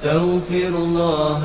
أستغفر الله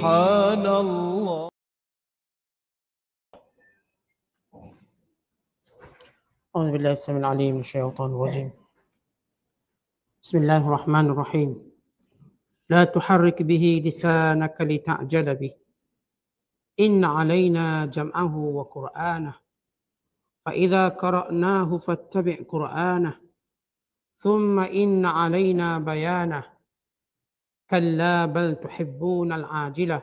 سبحان الله أعوذ بالله السميع العليم من الشيطان الرجيم بسم الله الرحمن الرحيم لا تحرك به لسانك لتعجل به إن علينا جمعه وقرآنه فإذا قرأناه فاتبع قرآنه ثم إن علينا بيانه كلا بل تحبون العاجلة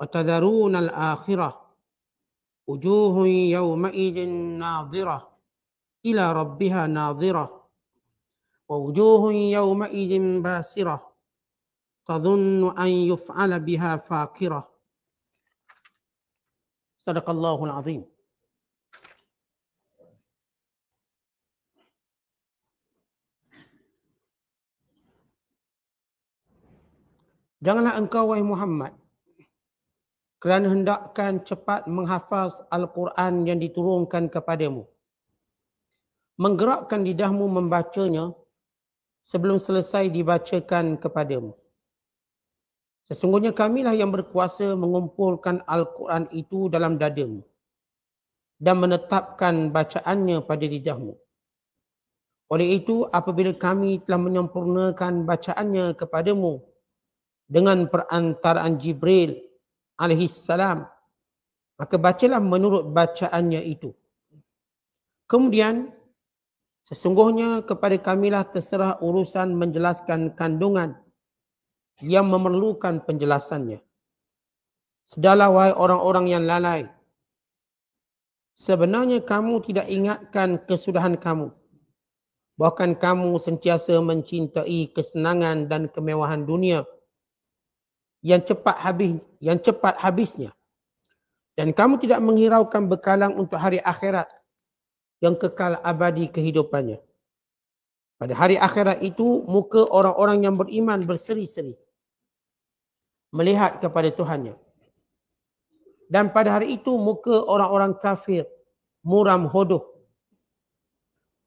وتذرون الآخرة وجوه يومئذ ناظرة إلى ربها ناظرة ووجوه يومئذ باسرة تظن أن يفعل بها فاقرة صدق الله العظيم Janganlah engkau wahai Muhammad kerana hendakkan cepat menghafaz Al-Quran yang diturunkan kepadamu. Menggerakkan lidahmu membacanya sebelum selesai dibacakan kepadamu. Sesungguhnya kamilah yang berkuasa mengumpulkan Al-Quran itu dalam dadamu dan menetapkan bacaannya pada lidahmu. Oleh itu, apabila kami telah menyempurnakan bacaannya kepadamu, dengan perantaraan Jibril alaihi salam maka bacalah menurut bacaannya itu kemudian sesungguhnya kepada kamilah terserah urusan menjelaskan kandungan yang memerlukan penjelasannya sedalah wahai orang-orang yang lalai sebenarnya kamu tidak ingatkan kesudahan kamu bahkan kamu sentiasa mencintai kesenangan dan kemewahan dunia yang cepat habis yang cepat habisnya dan kamu tidak menghiraukan bekalan untuk hari akhirat yang kekal abadi kehidupannya pada hari akhirat itu muka orang-orang yang beriman berseri-seri melihat kepada Tuhannya dan pada hari itu muka orang-orang kafir muram hodoh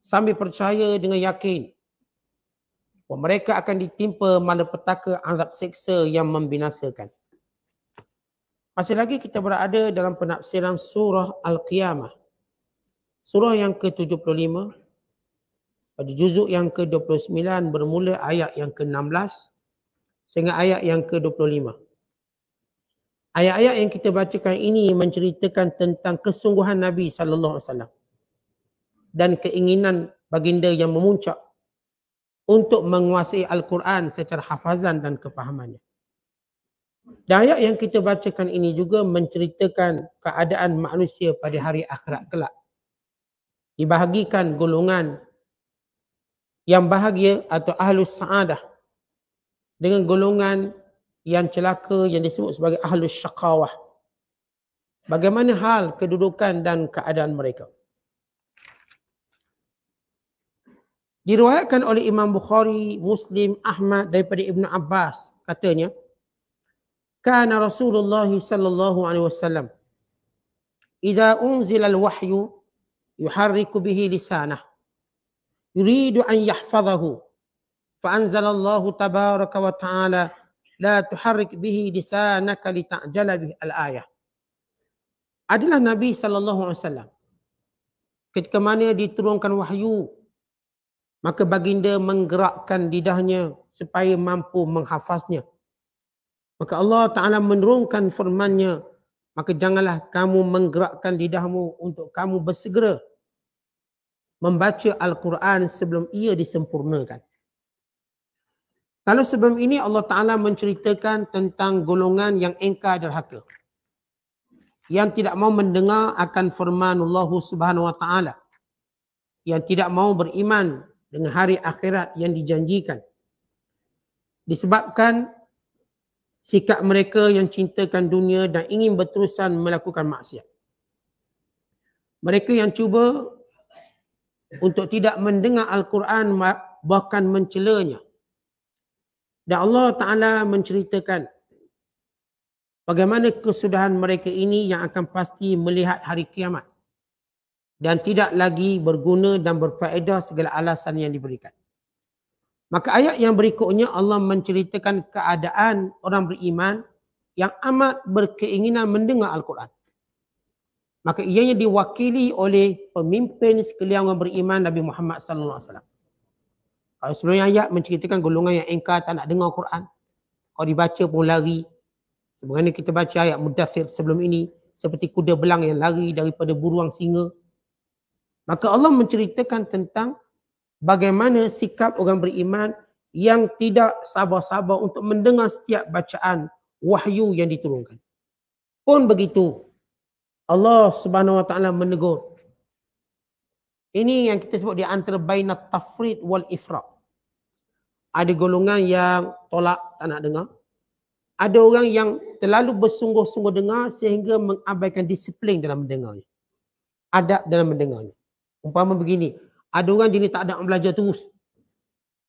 sambil percaya dengan yakin mereka akan ditimpa malapetaka azab seksa yang membinasakan. Masih lagi kita berada dalam penafsiran surah Al-Qiyamah. Surah yang ke-75 pada juzuk yang ke-29 bermula ayat yang ke-16 sehingga ayat yang ke-25. Ayat-ayat yang kita bacakan ini menceritakan tentang kesungguhan Nabi sallallahu alaihi wasallam dan keinginan baginda yang memuncak untuk menguasai Al-Quran secara hafazan dan kepahamannya. Dan ayat yang kita bacakan ini juga menceritakan keadaan manusia pada hari akhirat kelak. Dibahagikan golongan yang bahagia atau ahlus sa'adah dengan golongan yang celaka yang disebut sebagai ahlus syakawah. Bagaimana hal kedudukan dan keadaan mereka? Diriwayatkan oleh Imam Bukhari, Muslim, Ahmad daripada Ibnu Abbas katanya kana Rasulullah sallallahu alaihi wasallam idza unzila al-wahyu yuharriku bihi lisanah yuridu an yahfazahu faanzal Allah tabaraka wa ta'ala la tuharrik bihi lisanaka lita'jala bihi al-ayah adalah Nabi sallallahu alaihi wasallam ketika mana diturunkan wahyu Maka baginda menggerakkan lidahnya supaya mampu menghafaznya. Maka Allah Ta'ala menurunkan firmannya. Maka janganlah kamu menggerakkan lidahmu untuk kamu bersegera membaca Al-Quran sebelum ia disempurnakan. Kalau sebelum ini Allah Ta'ala menceritakan tentang golongan yang engkar derhaka. Yang tidak mau mendengar akan firman Allah Subhanahu Wa Ta'ala. Yang tidak mau beriman dengan hari akhirat yang dijanjikan. Disebabkan sikap mereka yang cintakan dunia dan ingin berterusan melakukan maksiat. Mereka yang cuba untuk tidak mendengar Al-Quran bahkan mencelanya. Dan Allah Ta'ala menceritakan bagaimana kesudahan mereka ini yang akan pasti melihat hari kiamat dan tidak lagi berguna dan berfaedah segala alasan yang diberikan. Maka ayat yang berikutnya Allah menceritakan keadaan orang beriman yang amat berkeinginan mendengar Al-Quran. Maka ianya diwakili oleh pemimpin sekalian orang beriman Nabi Muhammad sallallahu alaihi wasallam. Kalau sebelumnya ayat menceritakan golongan yang engkar tak nak dengar al Quran. Kalau dibaca pun lari. Sebenarnya kita baca ayat mudafir sebelum ini. Seperti kuda belang yang lari daripada buruang singa. Maka Allah menceritakan tentang bagaimana sikap orang beriman yang tidak sabar-sabar untuk mendengar setiap bacaan wahyu yang diturunkan. Pun begitu Allah Subhanahu Wa Taala menegur. Ini yang kita sebut di antara baina tafrid wal ifrat. Ada golongan yang tolak tak nak dengar. Ada orang yang terlalu bersungguh-sungguh dengar sehingga mengabaikan disiplin dalam mendengarnya. Adab dalam mendengarnya. Umpama begini, ada orang jenis tak nak belajar terus.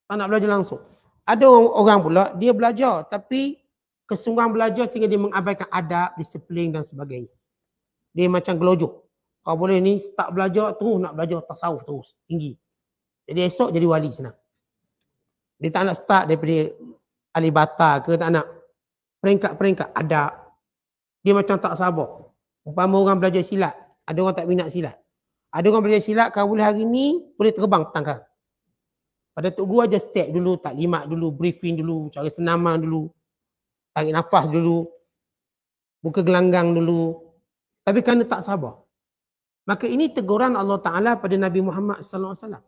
Tak nak belajar langsung. Ada orang pula, dia belajar tapi kesungguhan belajar sehingga dia mengabaikan adab, disiplin dan sebagainya. Dia macam gelojoh. Kalau boleh ni, tak belajar terus nak belajar tasawuf terus, tinggi. Jadi esok jadi wali senang. Dia tak nak start daripada alibata ke, tak nak peringkat-peringkat adab. Dia macam tak sabar. Umpama orang belajar silat. Ada orang tak minat silat. Ada orang belajar silat kawula hari ni boleh terbang petang kan. Pada tu gua aja step dulu, tak taklimat dulu, briefing dulu, cara senaman dulu. Tarik nafas dulu. Buka gelanggang dulu. Tapi kerana tak sabar. Maka ini teguran Allah Taala pada Nabi Muhammad sallallahu alaihi wasallam.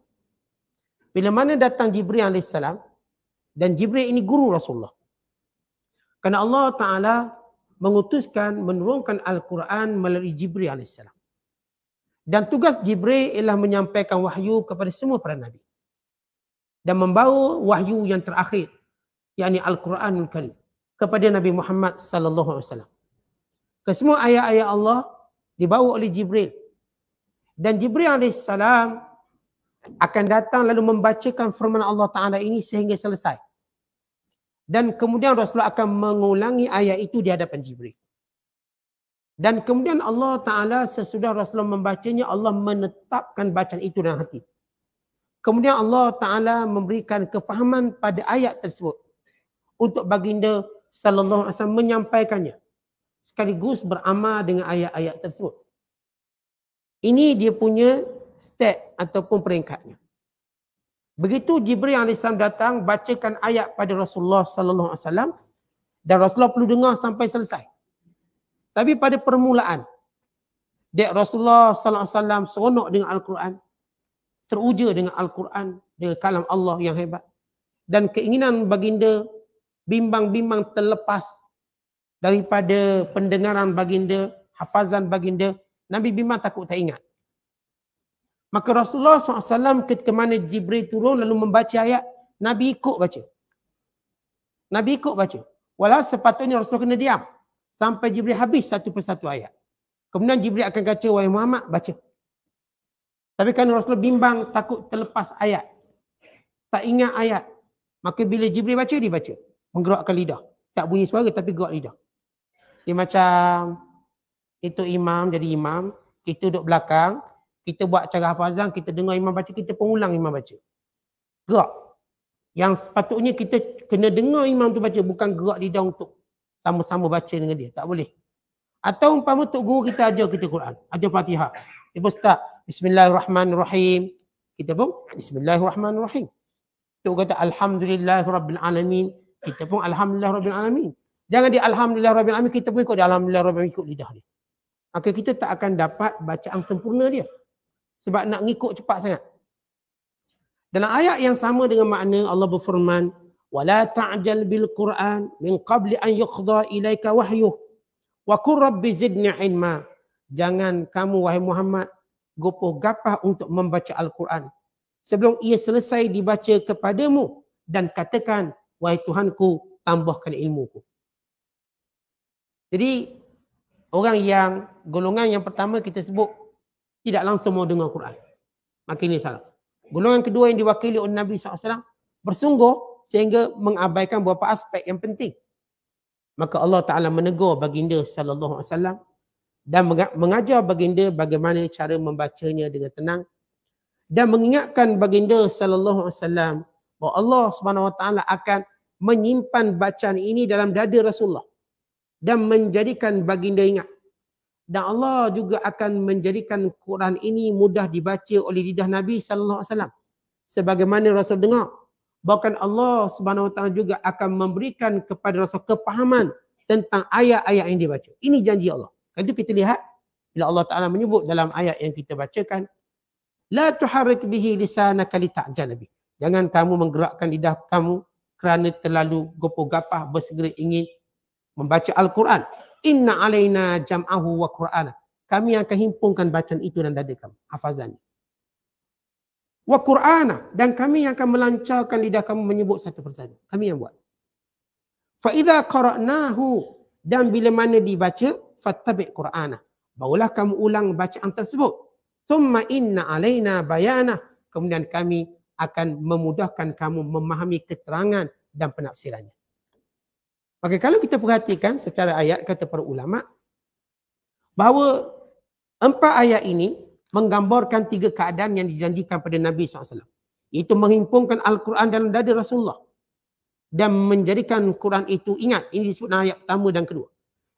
Bila mana datang Jibril alaihi salam dan Jibril ini guru Rasulullah. Kerana Allah Taala mengutuskan menurunkan Al-Quran melalui Jibril alaihi salam. Dan tugas Jibril ialah menyampaikan wahyu kepada semua para nabi. Dan membawa wahyu yang terakhir, yakni Al-Quranul Karim kepada Nabi Muhammad sallallahu alaihi wasallam. Kesemua ayat-ayat Allah dibawa oleh Jibril. Dan Jibril alaihi salam akan datang lalu membacakan firman Allah Taala ini sehingga selesai. Dan kemudian Rasulullah akan mengulangi ayat itu di hadapan Jibril. Dan kemudian Allah Ta'ala sesudah Rasulullah membacanya, Allah menetapkan bacaan itu dalam hati. Kemudian Allah Ta'ala memberikan kefahaman pada ayat tersebut untuk baginda Sallallahu Alaihi Wasallam menyampaikannya sekaligus beramal dengan ayat-ayat tersebut. Ini dia punya step ataupun peringkatnya. Begitu Jibril Alisam datang bacakan ayat pada Rasulullah Sallallahu Alaihi Wasallam dan Rasulullah perlu dengar sampai selesai. Tapi pada permulaan dia Rasulullah sallallahu alaihi wasallam seronok dengan al-Quran. Teruja dengan al-Quran dengan kalam Allah yang hebat. Dan keinginan baginda bimbang-bimbang terlepas daripada pendengaran baginda, hafazan baginda. Nabi bimbang takut tak ingat. Maka Rasulullah SAW ketika mana Jibril turun lalu membaca ayat, Nabi ikut baca. Nabi ikut baca. Walau sepatutnya Rasul kena diam sampai Jibril habis satu persatu ayat. Kemudian Jibril akan kaca wahai Muhammad baca. Tapi kan Rasul bimbang takut terlepas ayat. Tak ingat ayat. Maka bila Jibril baca dia baca. Menggerakkan lidah. Tak bunyi suara tapi gerak lidah. Dia macam itu imam jadi imam. Kita duduk belakang. Kita buat cara hafazan. Kita dengar imam baca. Kita pengulang imam baca. Gerak. Yang sepatutnya kita kena dengar imam tu baca. Bukan gerak lidah untuk sama-sama baca dengan dia. Tak boleh. Atau umpama Tok Guru kita ajar kita Quran. Ajar Fatihah. Dia pun start. Bismillahirrahmanirrahim. Kita pun Bismillahirrahmanirrahim. Tok kata Alhamdulillah Rabbil Alamin. Kita pun Alhamdulillah Rabbil Alamin. Jangan dia Alhamdulillah Rabbil Alamin. Kita pun ikut di Alhamdulillah Rabbil Alamin. Ikut lidah dia. Maka kita tak akan dapat bacaan sempurna dia. Sebab nak ngikut cepat sangat. Dalam ayat yang sama dengan makna Allah berfirman, ولا تعجل بالقرآن من قبل أن يقضى إليك وحيه وكن رب زدني ilma Jangan kamu wahai Muhammad gopoh gapah untuk membaca Al-Quran sebelum ia selesai dibaca kepadamu dan katakan wahai Tuhanku tambahkan ilmuku. Jadi orang yang golongan yang pertama kita sebut tidak langsung mau dengar Quran. Makin ini salah. Golongan kedua yang diwakili oleh Nabi SAW bersungguh sehingga mengabaikan beberapa aspek yang penting. Maka Allah Taala menegur baginda sallallahu alaihi wasallam dan mengajar baginda bagaimana cara membacanya dengan tenang dan mengingatkan baginda sallallahu alaihi wasallam bahawa Allah swt akan menyimpan bacaan ini dalam dada Rasulullah dan menjadikan baginda ingat. Dan Allah juga akan menjadikan Quran ini mudah dibaca oleh lidah Nabi sallallahu alaihi wasallam sebagaimana Rasul dengar Bahkan Allah Subhanahu Wa juga akan memberikan kepada rasul kepahaman tentang ayat-ayat yang dia baca. Ini janji Allah. Kan itu kita lihat bila Allah Taala menyebut dalam ayat yang kita bacakan la tuharrik bihi lisanaka li Jangan kamu menggerakkan lidah kamu kerana terlalu gopoh-gapah bersegera ingin membaca Al-Quran. Inna alaina jam'ahu wa Qur'ana. Kami akan himpunkan bacaan itu dan dada kamu. Hafazannya wa qur'ana dan kami yang akan melancarkan lidah kamu menyebut satu persatu kami yang buat fa idza qara'nahu dan bila mana dibaca fattabi' qur'ana barulah kamu ulang bacaan tersebut thumma inna alaina bayana kemudian kami akan memudahkan kamu memahami keterangan dan penafsirannya maka kalau kita perhatikan secara ayat kata para ulama bahawa empat ayat ini menggambarkan tiga keadaan yang dijanjikan pada Nabi SAW. Itu menghimpunkan Al-Quran dalam dada Rasulullah. Dan menjadikan Quran itu, ingat ini disebut ayat pertama dan kedua.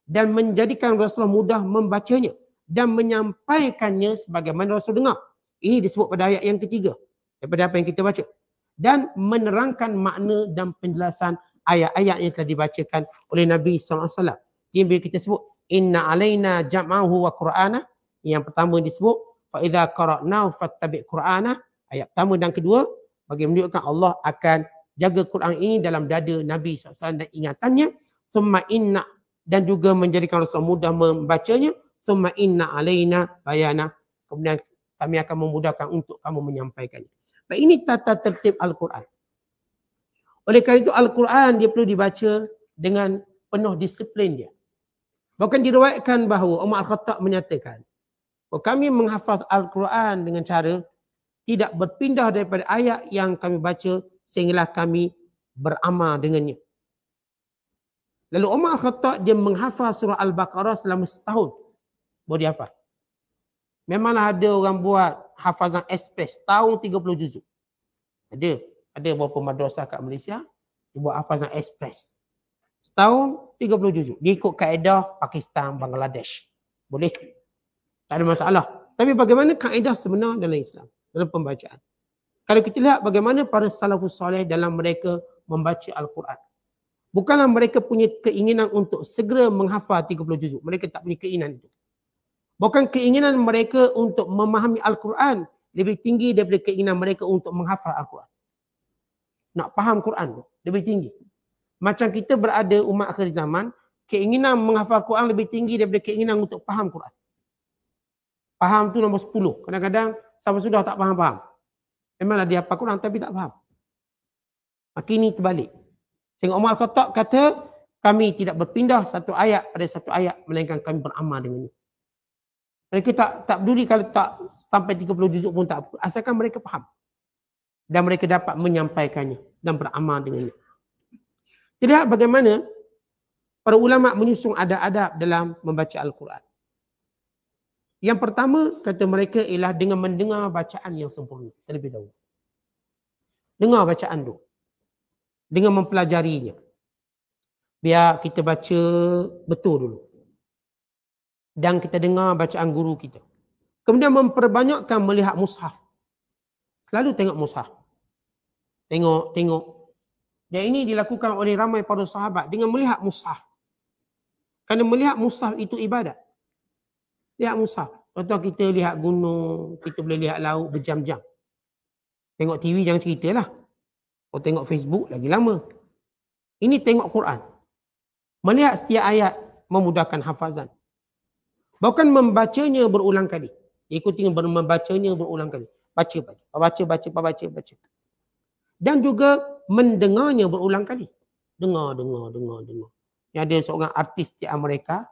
Dan menjadikan Rasulullah mudah membacanya. Dan menyampaikannya sebagaimana Rasul dengar. Ini disebut pada ayat yang ketiga. Daripada apa yang kita baca. Dan menerangkan makna dan penjelasan ayat-ayat yang telah dibacakan oleh Nabi SAW. Ini bila kita sebut, Inna alaina jam'ahu wa Qur'ana. Yang pertama disebut, fa idza qara'na fattabi' qur'ana ayat pertama dan kedua bagi menunjukkan Allah akan jaga Quran ini dalam dada Nabi SAW dan ingatannya summa inna dan juga menjadikan Rasul mudah membacanya summa inna alaina bayana kemudian kami akan memudahkan untuk kamu menyampaikannya baik ini tata tertib Al-Quran oleh kerana itu Al-Quran dia perlu dibaca dengan penuh disiplin dia bahkan diriwayatkan bahawa Umar Al-Khattab menyatakan Oh, kami menghafaz Al-Quran dengan cara tidak berpindah daripada ayat yang kami baca sehinggalah kami beramal dengannya. Lalu Umar Al-Khattab dia menghafaz surah Al-Baqarah selama setahun. Boleh dihafaz. Memanglah ada orang buat hafazan ekspres tahun 30 juzuk. Ada. Ada beberapa madrasah kat Malaysia. Dia buat hafazan ekspres. Setahun 30 juzuk. Dia ikut kaedah Pakistan, Bangladesh. Boleh. Tak ada masalah. Tapi bagaimana kaedah sebenar dalam Islam? Dalam pembacaan. Kalau kita lihat bagaimana para salafus soleh dalam mereka membaca Al-Quran. Bukanlah mereka punya keinginan untuk segera menghafal 30 juzuk. Mereka tak punya keinginan itu. Bukan keinginan mereka untuk memahami Al-Quran lebih tinggi daripada keinginan mereka untuk menghafal Al-Quran. Nak faham Quran tu lebih tinggi. Macam kita berada umat akhir zaman, keinginan menghafal Quran lebih tinggi daripada keinginan untuk faham Quran. Faham tu nombor sepuluh. Kadang-kadang sampai sudah tak faham-faham. Memanglah dia apa kurang tapi tak faham. Maka ini terbalik. Sehingga Umar Al-Khattab kata kami tidak berpindah satu ayat pada satu ayat melainkan kami beramal dengan ini. Mereka tak tak peduli kalau tak sampai 30 juzuk pun tak apa. Asalkan mereka faham. Dan mereka dapat menyampaikannya dan beramal dengan ini. Tidak bagaimana para ulama menyusung adab-adab dalam membaca Al-Quran. Yang pertama kata mereka ialah dengan mendengar bacaan yang sempurna terlebih dahulu. Dengar bacaan tu. Dengan mempelajarinya. Biar kita baca betul dulu. Dan kita dengar bacaan guru kita. Kemudian memperbanyakkan melihat mushaf. Selalu tengok mushaf. Tengok, tengok. Dan ini dilakukan oleh ramai para sahabat dengan melihat mushaf. Kerana melihat mushaf itu ibadat. Lihat Musa. Contoh kita lihat gunung, kita boleh lihat laut berjam-jam. Tengok TV jangan cerita lah. Kalau tengok Facebook lagi lama. Ini tengok Quran. Melihat setiap ayat memudahkan hafazan. Bahkan membacanya berulang kali. Ikuti membacanya berulang kali. Baca, baca, baca, baca, baca, baca, baca. Dan juga mendengarnya berulang kali. Dengar, dengar, dengar, dengar. Ini ada seorang artis di Amerika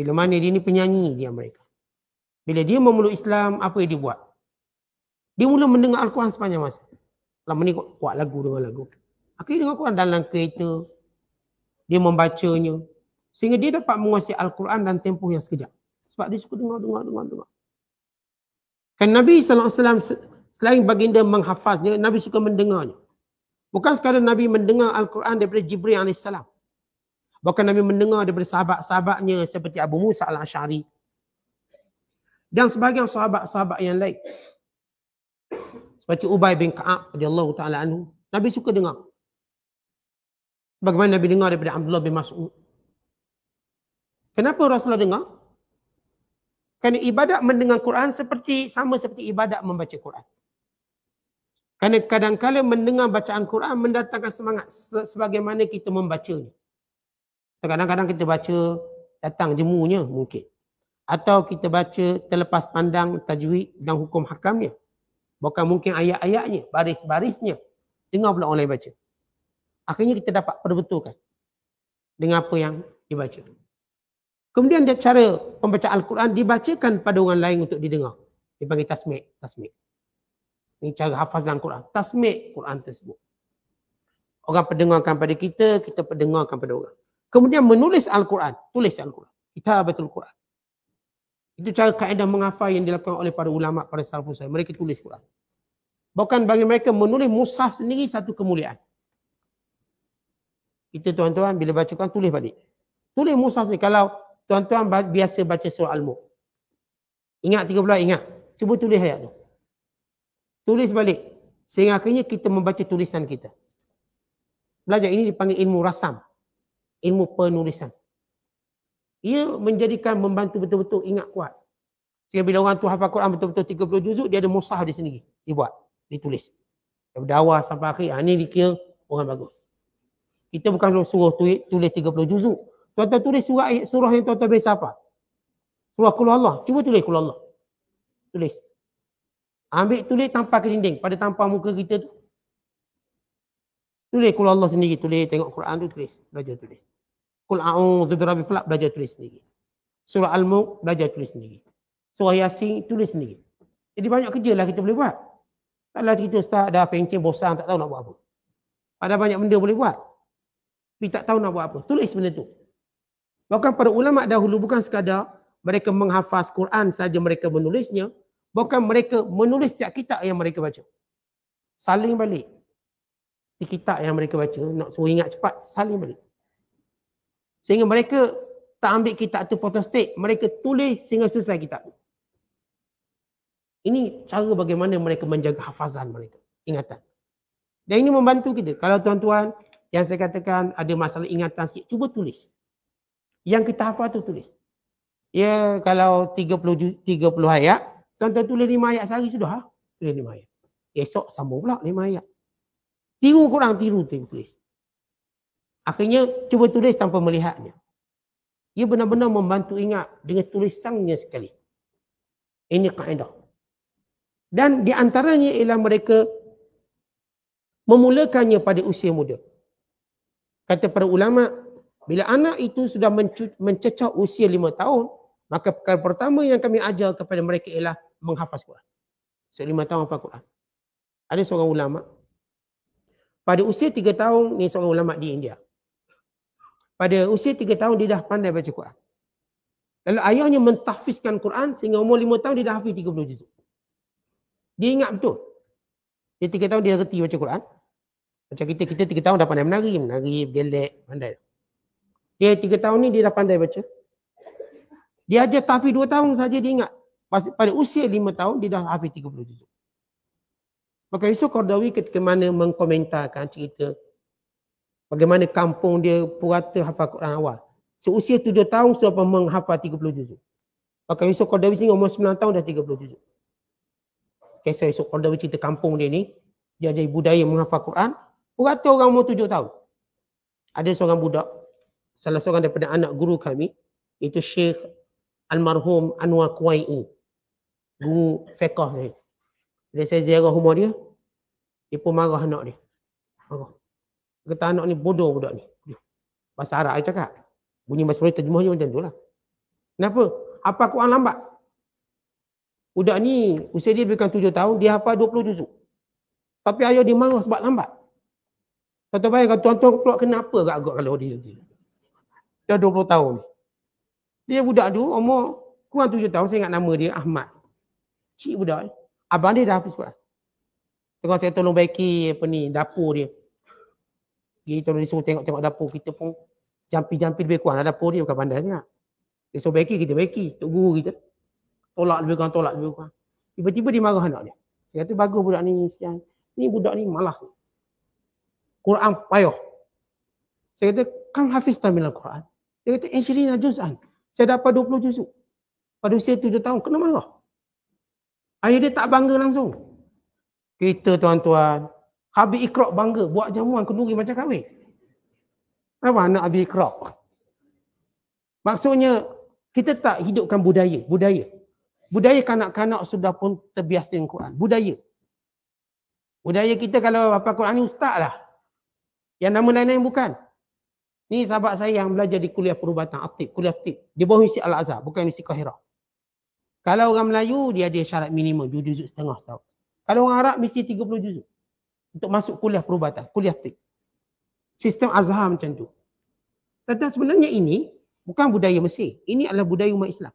bila mana dia ni penyanyi dia mereka. Bila dia memeluk Islam, apa yang dia buat? Dia mula mendengar Al-Quran sepanjang masa. Lama ni buat lagu dengan lagu. Akhirnya dengar Al-Quran dalam kereta. Dia membacanya. Sehingga dia dapat menguasai Al-Quran dan tempoh yang sekejap. Sebab dia suka dengar, dengar, dengar, dengar. Kan Nabi SAW selain baginda menghafaznya, Nabi suka mendengarnya. Bukan sekadar Nabi mendengar Al-Quran daripada Jibril AS. Bahkan Nabi mendengar daripada sahabat-sahabatnya seperti Abu Musa al-Ash'ari. Dan sebahagian sahabat-sahabat yang lain. Seperti Ubay bin Ka'ab radhiyallahu ta'ala anhu. Nabi suka dengar. Bagaimana Nabi dengar daripada Abdullah bin Mas'ud. Kenapa Rasulullah dengar? Kerana ibadat mendengar Quran seperti sama seperti ibadat membaca Quran. Kerana kadang-kadang mendengar bacaan Quran mendatangkan semangat sebagaimana kita membacanya. Kadang-kadang kita baca datang jemunya mungkin. Atau kita baca terlepas pandang tajwid dan hukum hakamnya. Bukan mungkin ayat-ayatnya, baris-barisnya. Dengar pula orang lain baca. Akhirnya kita dapat perbetulkan dengan apa yang dibaca. Kemudian dia cara pembaca Al-Quran dibacakan pada orang lain untuk didengar. Dia panggil tasmik. tasmik. Ini cara hafazan Al-Quran. Tasmik Al-Quran tersebut. Orang pendengarkan pada kita, kita pendengarkan pada orang kemudian menulis Al-Quran. Tulis Al-Quran. Kita betul al Quran. Itu cara kaedah mengapa yang dilakukan oleh para ulama, para salafus saya. Mereka tulis al Quran. Bahkan bagi mereka menulis mushaf sendiri satu kemuliaan. Kita tuan-tuan bila baca Quran tulis balik. Tulis mushaf sendiri. Kalau tuan-tuan biasa baca surah Al-Mu. Ingat tiga 30 ingat. Cuba tulis ayat tu. Tulis balik. Sehingga akhirnya kita membaca tulisan kita. Belajar ini dipanggil ilmu rasam ilmu penulisan. Ia menjadikan membantu betul-betul ingat kuat. Sehingga bila orang tu hafal Quran betul-betul 30 juzuk, dia ada musah di sini. Dia buat. ditulis. tulis. Dari awal sampai akhir. Ha, ni dikira orang bagus. Kita bukan suruh tulis, tulis 30 juzuk. Tuan-tuan tulis surah, surah yang tuan-tuan biasa apa? Surah Kulullah Allah. Cuba tulis Kulullah Allah. Tulis. Ambil tulis tanpa ke dinding. Pada tanpa muka kita tu. Tulis kul Allah sendiri tulis tengok Quran tu tulis belajar tulis. Kul a'udzu birabbil falaq belajar tulis sendiri. Surah Al-Mulk belajar tulis sendiri. Surah Yasin tulis sendiri. Jadi banyak kerja lah kita boleh buat. taklah kita start dah pencing bosan tak tahu nak buat apa. Ada banyak benda boleh buat. Tapi tak tahu nak buat apa. Tulis benda tu. Bahkan para ulama dahulu bukan sekadar mereka menghafaz Quran saja mereka menulisnya, bahkan mereka menulis setiap kitab yang mereka baca. Saling balik di kitab yang mereka baca, nak suruh ingat cepat, salin balik. Sehingga mereka tak ambil kitab tu potong mereka tulis sehingga selesai kitab. Ini cara bagaimana mereka menjaga hafazan mereka, ingatan. Dan ini membantu kita. Kalau tuan-tuan yang saya katakan ada masalah ingatan sikit, cuba tulis. Yang kita hafal tu tulis. Ya, kalau 30, 30 ayat, tuan-tuan tulis 5 ayat sehari sudah. Ha? Tulis 5 ayat. Esok sambung pula 5 ayat. Tiru korang, tiru tu tulis. Akhirnya, cuba tulis tanpa melihatnya. Ia benar-benar membantu ingat dengan tulisannya sekali. Ini kaedah. Dan di antaranya ialah mereka memulakannya pada usia muda. Kata para ulama, bila anak itu sudah mencecah usia lima tahun, maka perkara pertama yang kami ajar kepada mereka ialah menghafaz Quran. So, lima tahun apa Quran. Ada seorang ulama' Pada usia tiga tahun ni seorang ulama di India. Pada usia tiga tahun dia dah pandai baca Quran. Lalu ayahnya mentahfizkan Quran sehingga umur lima tahun dia dah hafiz puluh juz. Dia ingat betul. Dia tiga tahun dia dah reti baca Quran. Macam kita kita tiga tahun dah pandai menari, menari, gelek, pandai. Dia tiga tahun ni dia dah pandai baca. Dia ajar tahfiz dua tahun saja dia ingat. Pada usia lima tahun dia dah hafiz puluh juz. Maka Yusuf Qardawi ketika mana mengkomentarkan cerita bagaimana kampung dia purata hafal Quran awal. Seusia tujuh tahun sudah menghafal 30 juzuk. Maka Yusuf Qardawi sini umur sembilan tahun dah 30 juzuk. Kisah Yusuf Qardawi cerita kampung dia ni. Dia jadi budaya menghafal Quran. Purata orang umur tujuh tahun. Ada seorang budak. Salah seorang daripada anak guru kami. Itu Syekh Almarhum Anwar Kuwai'i. Guru fiqah ni. Bila saya ziarah rumah dia, dia pun marah anak dia. Marah. Kata anak ni bodoh budak ni. Bahasa Arab dia cakap. Bunyi bahasa Melayu terjemahnya macam tu lah. Kenapa? Apa Quran lambat? Budak ni, usia dia berikan tujuh tahun, dia hafal puluh juzuk. Tapi ayah dia marah sebab lambat. Kata baik, kata tuan-tuan pula kenapa agak-agak kalau dia, dia. Dah puluh tahun. Dia budak tu, umur kurang tujuh tahun, saya ingat nama dia Ahmad. Cik budak. Eh. Abang dia dah hafiz Quran. Tengok saya tolong baiki apa ni dapur dia. Dia tolong dia suruh tengok-tengok dapur kita pun jampi-jampi lebih kurang lah dapur dia bukan pandai sangat. Dia suruh baiki kita baiki. Tok guru kita tolak lebih kurang tolak lebih kurang. Tiba-tiba dia marah anak dia. Saya kata bagus budak ni sekian. Ni budak ni malas. Quran payah. Saya kata kan hafiz tak tamilan Quran. Dia kata Injilina juz'an. Saya dapat 20 juzuk. Pada usia 7 tahun kena marah. Ayah dia tak bangga langsung. Kita tuan-tuan, Habib Ikrok bangga buat jamuan kenduri macam kahwin. Kenapa anak Habib Ikrok? Maksudnya, kita tak hidupkan budaya. Budaya. Budaya kanak-kanak sudah pun terbiasa dengan Quran. Budaya. Budaya kita kalau apa Quran ni ustaz lah. Yang nama lain-lain bukan. Ni sahabat saya yang belajar di kuliah perubatan. Atib, kuliah atib. Dia bawah misi Al-Azhar. Bukan misi Kahirah. Kalau orang Melayu dia ada syarat minimum dua juzuk setengah setahun. Kalau orang Arab mesti 30 juzuk untuk masuk kuliah perubatan, kuliah tip. Sistem azhar macam tu. Tetapi sebenarnya ini bukan budaya Mesir. Ini adalah budaya umat Islam.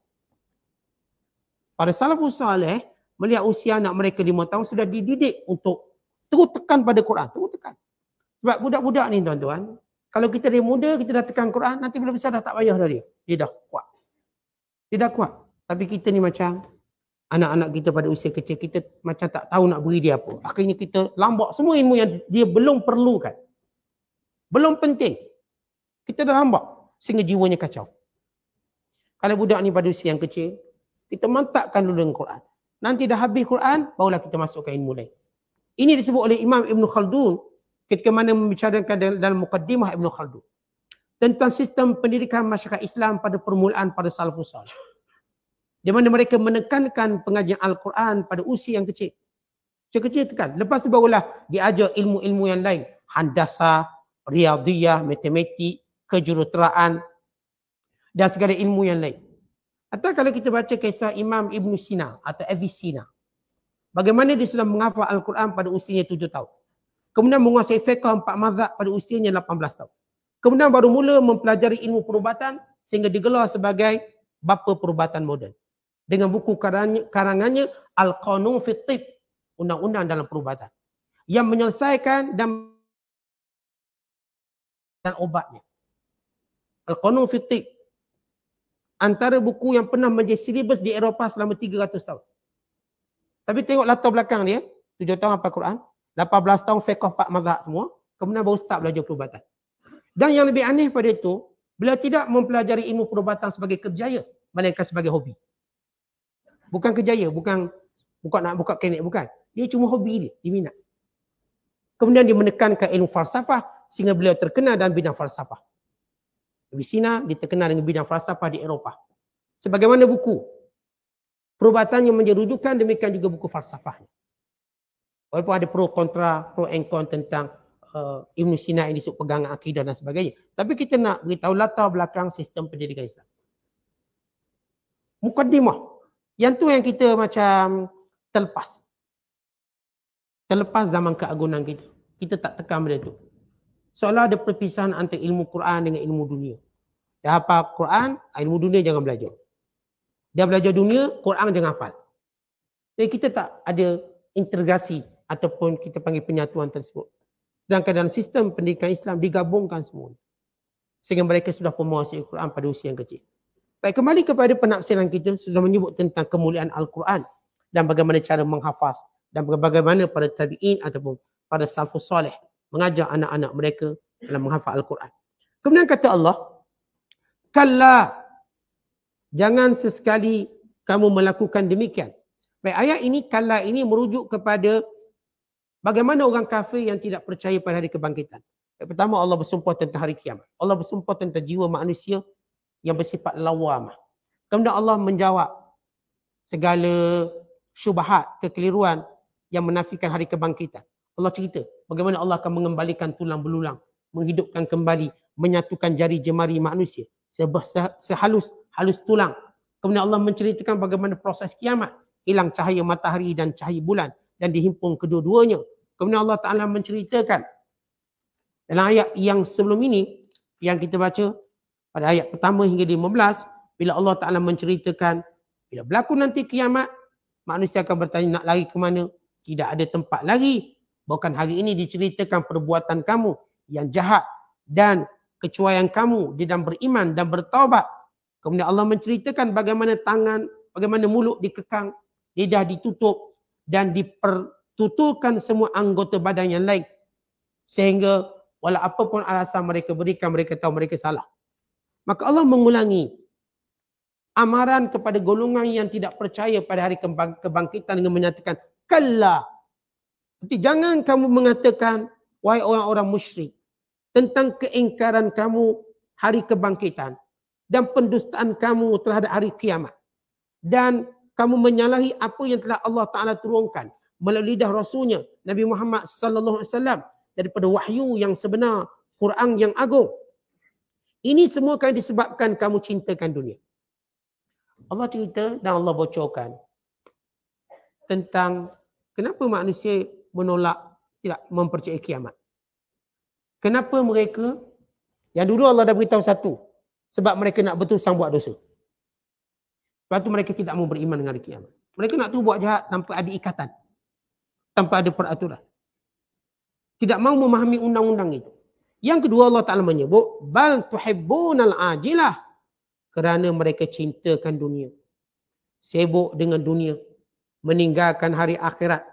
Para salafus salih melihat usia anak mereka lima tahun sudah dididik untuk terus tekan pada Quran. Terus tekan. Sebab budak-budak ni tuan-tuan, kalau kita dari muda kita dah tekan Quran, nanti bila besar dah tak payah dah dia. Dia dah kuat. Dia dah kuat. Tapi kita ni macam anak-anak kita pada usia kecil, kita macam tak tahu nak beri dia apa. Akhirnya kita lambat semua ilmu yang dia belum perlukan. Belum penting. Kita dah lambat sehingga jiwanya kacau. Kalau budak ni pada usia yang kecil, kita mantapkan dulu dengan Quran. Nanti dah habis Quran, barulah kita masukkan ilmu lain. Ini disebut oleh Imam Ibn Khaldun ketika mana membicarakan dalam mukaddimah Ibn Khaldun tentang sistem pendidikan masyarakat Islam pada permulaan pada salafus salih. Di mana mereka menekankan pengajian Al-Quran pada usia yang kecil. Kecil, kecil tekan. Lepas tu barulah diajar ilmu-ilmu yang lain. Handasa, riadiyah, matematik, kejuruteraan dan segala ilmu yang lain. Atau kalau kita baca kisah Imam Ibn Sina atau Avicina. Bagaimana dia sudah menghafal Al-Quran pada usianya tujuh tahun. Kemudian menguasai fiqah empat mazhab pada usianya lapan belas tahun. Kemudian baru mula mempelajari ilmu perubatan sehingga digelar sebagai bapa perubatan moden dengan buku karangannya Al-Qanun fi Tib, undang-undang dalam perubatan yang menyelesaikan dan dan obatnya. Al-Qanun fi Tib antara buku yang pernah menjadi silibus di Eropah selama 300 tahun. Tapi tengok latar belakang dia, 7 tahun apa Quran, 18 tahun fiqh pak mazhab semua, kemudian baru start belajar perubatan. Dan yang lebih aneh pada itu, beliau tidak mempelajari ilmu perubatan sebagai kerjaya, melainkan sebagai hobi. Bukan kejaya, bukan buka nak buka klinik, bukan. Dia cuma hobi dia, dia minat. Kemudian dia menekankan ilmu falsafah sehingga beliau terkenal dalam bidang falsafah. Ibn Sina diterkenal dengan bidang falsafah di Eropah. Sebagaimana buku perubatan yang menjerujukan demikian juga buku falsafahnya. Walaupun ada pro kontra, pro and con tentang uh, eh, Ibn Sina yang disebut pegangan akidah dan sebagainya. Tapi kita nak beritahu latar belakang sistem pendidikan Islam. Mukaddimah yang tu yang kita macam terlepas. Terlepas zaman keagungan kita. Kita tak tekan benda tu. Soalnya ada perpisahan antara ilmu Quran dengan ilmu dunia. Dah hafal Quran, ah, ilmu dunia jangan belajar. Dia belajar dunia, Quran jangan hafal. Jadi kita tak ada integrasi ataupun kita panggil penyatuan tersebut. Sedangkan keadaan sistem pendidikan Islam digabungkan semua. Sehingga mereka sudah memuasai Quran pada usia yang kecil. Baik, kembali kepada penafsiran kita sudah menyebut tentang kemuliaan Al-Quran dan bagaimana cara menghafaz dan bagaimana pada tabi'in ataupun pada salafus soleh mengajar anak-anak mereka dalam menghafal Al-Quran. Kemudian kata Allah, Kalla, jangan sesekali kamu melakukan demikian. Baik, ayat ini, kalla ini merujuk kepada bagaimana orang kafir yang tidak percaya pada hari kebangkitan. Baik, pertama Allah bersumpah tentang hari kiamat. Allah bersumpah tentang jiwa manusia yang bersifat lawam. Kemudian Allah menjawab segala syubhat kekeliruan yang menafikan hari kebangkitan. Allah cerita bagaimana Allah akan mengembalikan tulang belulang, menghidupkan kembali, menyatukan jari jemari manusia sehalus halus tulang. Kemudian Allah menceritakan bagaimana proses kiamat, hilang cahaya matahari dan cahaya bulan dan dihimpun kedua-duanya. Kemudian Allah Taala menceritakan dalam ayat yang sebelum ini yang kita baca pada ayat pertama hingga 15 bila Allah Taala menceritakan bila berlaku nanti kiamat manusia akan bertanya nak lari ke mana tidak ada tempat lagi. bahkan hari ini diceritakan perbuatan kamu yang jahat dan kecuaian kamu di dalam beriman dan bertaubat kemudian Allah menceritakan bagaimana tangan bagaimana mulut dikekang lidah ditutup dan dipertuturkan semua anggota badan yang lain sehingga wala pun alasan mereka berikan mereka tahu mereka salah Maka Allah mengulangi amaran kepada golongan yang tidak percaya pada hari kebangkitan dengan menyatakan kalla. Jadi jangan kamu mengatakan wahai orang-orang musyrik tentang keingkaran kamu hari kebangkitan dan pendustaan kamu terhadap hari kiamat. Dan kamu menyalahi apa yang telah Allah Taala turunkan melalui lidah rasulnya Nabi Muhammad sallallahu alaihi wasallam daripada wahyu yang sebenar, Quran yang agung. Ini semua kan disebabkan kamu cintakan dunia. Allah cerita dan Allah bocorkan tentang kenapa manusia menolak tidak mempercayai kiamat. Kenapa mereka yang dulu Allah dah beritahu satu sebab mereka nak betul sang buat dosa. Sebab tu mereka tidak mau beriman dengan kiamat. Mereka nak tu buat jahat tanpa ada ikatan. Tanpa ada peraturan. Tidak mau memahami undang-undang itu. Yang kedua Allah Ta'ala menyebut bal tuhibbunal ajilah kerana mereka cintakan dunia. Sibuk dengan dunia. Meninggalkan hari akhirat.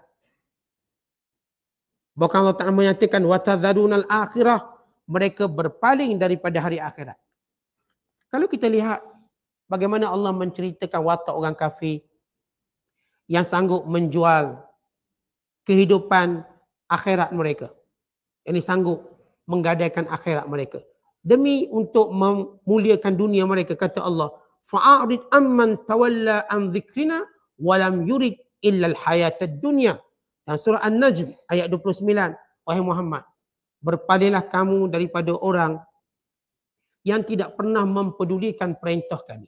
Bahkan Allah Ta'ala menyatakan watadzadunal akhirah mereka berpaling daripada hari akhirat. Kalau kita lihat bagaimana Allah menceritakan watak orang kafir yang sanggup menjual kehidupan akhirat mereka. Ini sanggup menggadaikan akhirat mereka demi untuk memuliakan dunia mereka kata Allah fa'arid amman tawalla an dhikrina wa lam yurid illa al-hayatad dunya dan surah an-najm ayat 29 wahai Muhammad berpalinglah kamu daripada orang yang tidak pernah mempedulikan perintah kami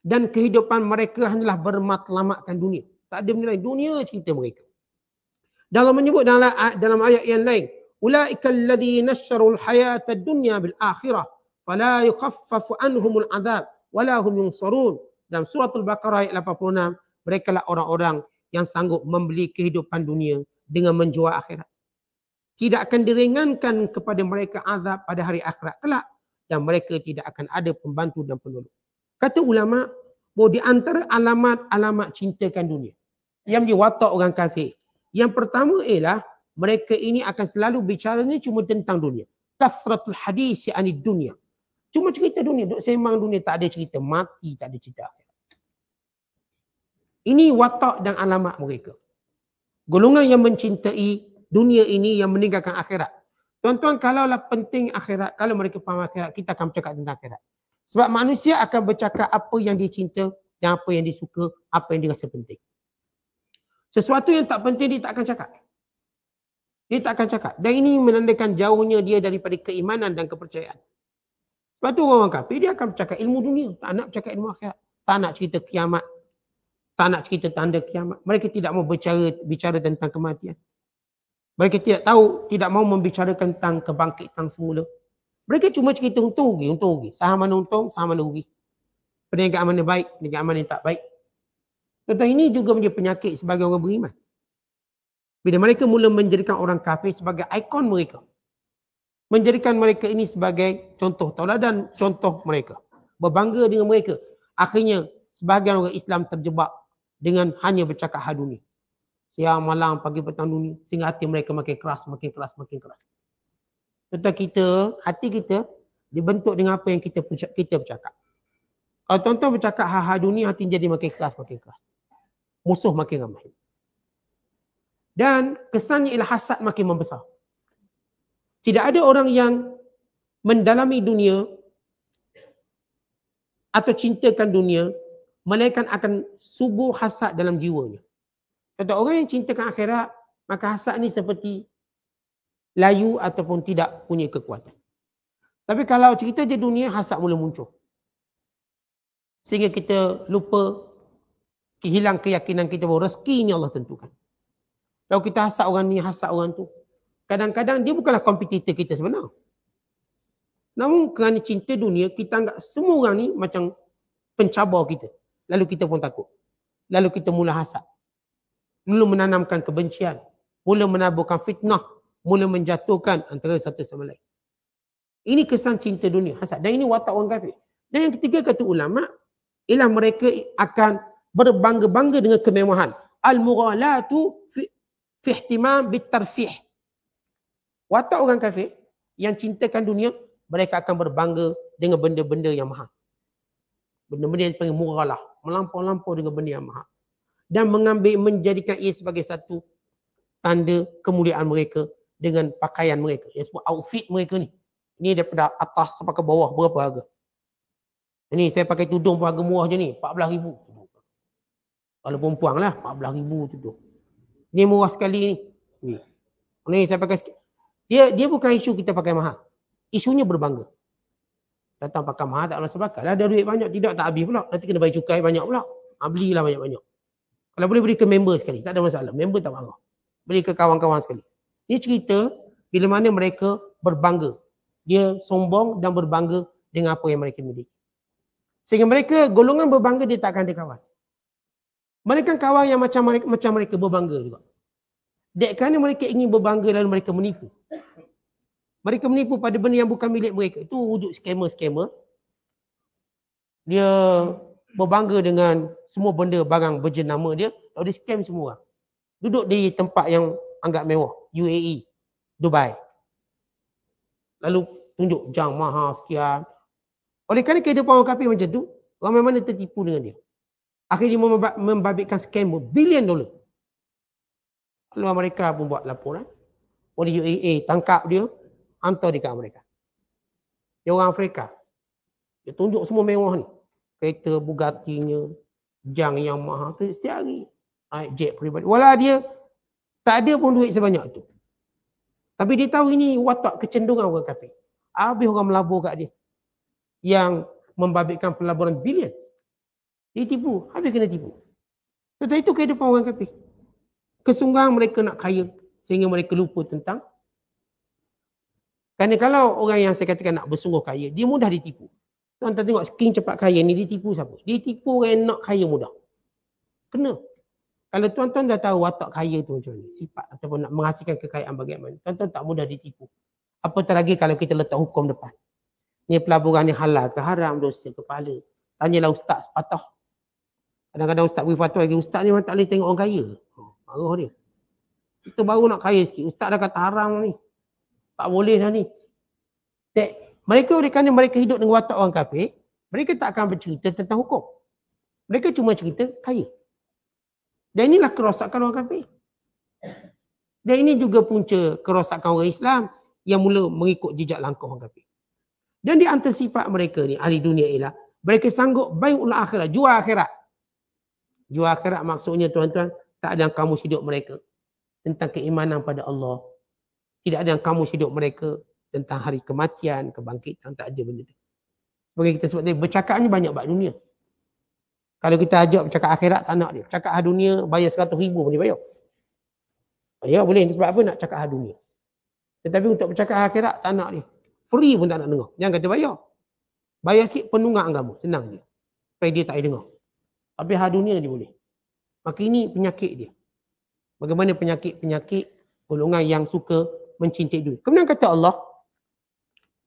dan kehidupan mereka hanyalah bermatlamatkan dunia tak ada benda dunia cinta mereka dalam menyebut dalam ayat yang lain أولئك الذين نشروا dunya bil بالآخرة فلا يخفف عنهم العذاب ولا هم ينصرون dalam surah Al-Baqarah ayat 86 mereka lah orang-orang yang sanggup membeli kehidupan dunia dengan menjual akhirat tidak akan diringankan kepada mereka azab pada hari akhirat kelak dan mereka tidak akan ada pembantu dan penolong kata ulama bahawa di antara alamat-alamat cintakan dunia yang diwatak orang kafir yang pertama ialah mereka ini akan selalu bicara ni cuma tentang dunia. Kasratul hadis yani dunia. Cuma cerita dunia, duk sembang dunia tak ada cerita mati, tak ada cerita akhirat. Ini watak dan alamat mereka. Golongan yang mencintai dunia ini yang meninggalkan akhirat. Tuan-tuan, kalaulah penting akhirat, kalau mereka faham akhirat, kita akan bercakap tentang akhirat. Sebab manusia akan bercakap apa yang dia cinta dan apa yang dia suka, apa yang dia rasa penting. Sesuatu yang tak penting dia tak akan cakap. Dia tak akan cakap. Dan ini menandakan jauhnya dia daripada keimanan dan kepercayaan. Lepas tu orang kafir dia akan bercakap ilmu dunia. Tak nak bercakap ilmu akhirat. Tak nak cerita kiamat. Tak nak cerita tanda kiamat. Mereka tidak mau bercara, bicara tentang kematian. Mereka tidak tahu, tidak mau membicarakan tentang kebangkitan semula. Mereka cuma cerita untung rugi, untung rugi. Saham mana untung, saham mana rugi. Perniagaan mana baik, perniagaan mana yang tak baik. Tentang ini juga menjadi penyakit sebagai orang beriman. Bila mereka mula menjadikan orang kafir sebagai ikon mereka. Menjadikan mereka ini sebagai contoh tauladan contoh mereka. Berbangga dengan mereka. Akhirnya sebahagian orang Islam terjebak dengan hanya bercakap haduni. Siang malam pagi petang dunia sehingga hati mereka makin keras, makin keras, makin keras. Tentang kita, hati kita dibentuk dengan apa yang kita kita bercakap. Kalau tuan-tuan bercakap hal-hal dunia, hati jadi makin keras, makin keras. Musuh makin ramai. Dan kesannya ialah hasad makin membesar. Tidak ada orang yang mendalami dunia atau cintakan dunia melainkan akan subuh hasad dalam jiwanya. Kata orang yang cintakan akhirat, maka hasad ni seperti layu ataupun tidak punya kekuatan. Tapi kalau cerita je dunia, hasad mula muncul. Sehingga kita lupa hilang keyakinan kita bahawa rezeki ni Allah tentukan. Kalau kita hasad orang ni, hasad orang tu. Kadang-kadang dia bukanlah kompetitor kita sebenarnya. Namun kerana cinta dunia, kita anggap semua orang ni macam pencabar kita. Lalu kita pun takut. Lalu kita mula hasad. Mula menanamkan kebencian. Mula menaburkan fitnah. Mula menjatuhkan antara satu sama lain. Ini kesan cinta dunia. Hasad. Dan ini watak orang kafir. Dan yang ketiga kata ulama, ialah mereka akan berbangga-bangga dengan kemewahan. Al-mughalatu fi ihtimam bitarfih. Watak orang kafir yang cintakan dunia, mereka akan berbangga dengan benda-benda yang mahal. Benda-benda yang dipanggil murah lah. Melampau-lampau dengan benda yang mahal. Dan mengambil, menjadikan ia sebagai satu tanda kemuliaan mereka dengan pakaian mereka. Yang sebut outfit mereka ni. Ini daripada atas sampai ke bawah berapa harga. Ini saya pakai tudung pun harga murah je ni. RM14,000. Kalau perempuan lah RM14,000 tudung. Ni murah sekali ni. Ni. Ni saya pakai sikit. Dia dia bukan isu kita pakai mahal. Isunya berbangga. Datang pakai mahal tak rasa pakai. ada duit banyak tidak tak habis pula. Nanti kena bayar cukai banyak pula. Ha, belilah banyak-banyak. Kalau boleh beri ke member sekali. Tak ada masalah. Member tak marah. beri ke kawan-kawan sekali. Ini cerita bila mana mereka berbangga. Dia sombong dan berbangga dengan apa yang mereka miliki. Sehingga mereka golongan berbangga dia takkan akan ada kawan. Mereka kawan yang macam mereka, macam mereka berbangga juga. Dek kerana mereka ingin berbangga lalu mereka menipu. Mereka menipu pada benda yang bukan milik mereka. Itu wujud skamer-skamer. Dia berbangga dengan semua benda barang berjenama dia. Lalu dia scam semua. Duduk di tempat yang anggap mewah. UAE. Dubai. Lalu tunjuk jam mahal sekian. Oleh kerana kehidupan orang kapi macam tu, ramai mana tertipu dengan dia. Akhirnya membabitkan skam berbilion dolar. Lalu Amerika pun buat laporan. Oleh UAE tangkap dia. Hantar dekat Amerika. Dia orang Afrika. Dia tunjuk semua mewah ni. Kereta Bugatti-nya. Jang yang mahal tu setiap hari. Naik jet peribadi. Walau dia tak ada pun duit sebanyak tu. Tapi dia tahu ini watak kecenderungan orang kafir. Habis orang melabur kat dia. Yang membabitkan pelaburan bilion. Dia tipu. Habis kena tipu. Tetapi itu kehidupan orang kafir. Kesungguhan mereka nak kaya. Sehingga mereka lupa tentang kerana kalau orang yang saya katakan nak bersungguh kaya, dia mudah ditipu. Tuan-tuan tengok skin cepat kaya ni, dia tipu siapa? Dia tipu orang yang nak kaya mudah. Kena. Kalau tuan-tuan dah tahu watak kaya tu macam mana, sifat ataupun nak menghasilkan kekayaan bagaimana, tuan-tuan tak mudah ditipu. Apa lagi kalau kita letak hukum depan. Ni pelaburan ni halal ke haram, dosa kepala. Tanyalah ustaz sepatah. Kadang-kadang ustaz bagi fatwa lagi, ustaz ni orang tak boleh tengok orang kaya. Oh, marah dia. Kita baru nak kaya sikit. Ustaz dah kata haram ni. Tak boleh dah ni. That, mereka boleh kata mereka hidup dengan watak orang kafir, mereka tak akan bercerita tentang hukum. Mereka cuma cerita kaya. Dan inilah kerosakan orang kafir. Dan ini juga punca kerosakan orang Islam yang mula mengikut jejak langkah orang kafir. Dan di antara sifat mereka ni, ahli dunia ialah, mereka sanggup bayi ulang akhirat, jual akhirat jua akhirat maksudnya tuan-tuan tak ada yang kamu hidup mereka tentang keimanan pada Allah tidak ada yang kamu hidup mereka tentang hari kematian kebangkitan tak ada benda tu sebagai kita sebut tadi bercakap ni banyak bab dunia kalau kita ajak bercakap akhirat tak nak dia bercakap hal dunia bayar seratus ribu boleh bayar Ya boleh sebab apa nak cakap hal dunia. Tetapi untuk bercakap akhirat tak nak dia. Free pun tak nak dengar. Jangan kata bayar. Bayar sikit penunggang agama. Senang je. Supaya dia tak payah dengar. Tapi hal dunia dia boleh. Maka ini penyakit dia. Bagaimana penyakit-penyakit golongan yang suka mencintai duit. Kemudian kata Allah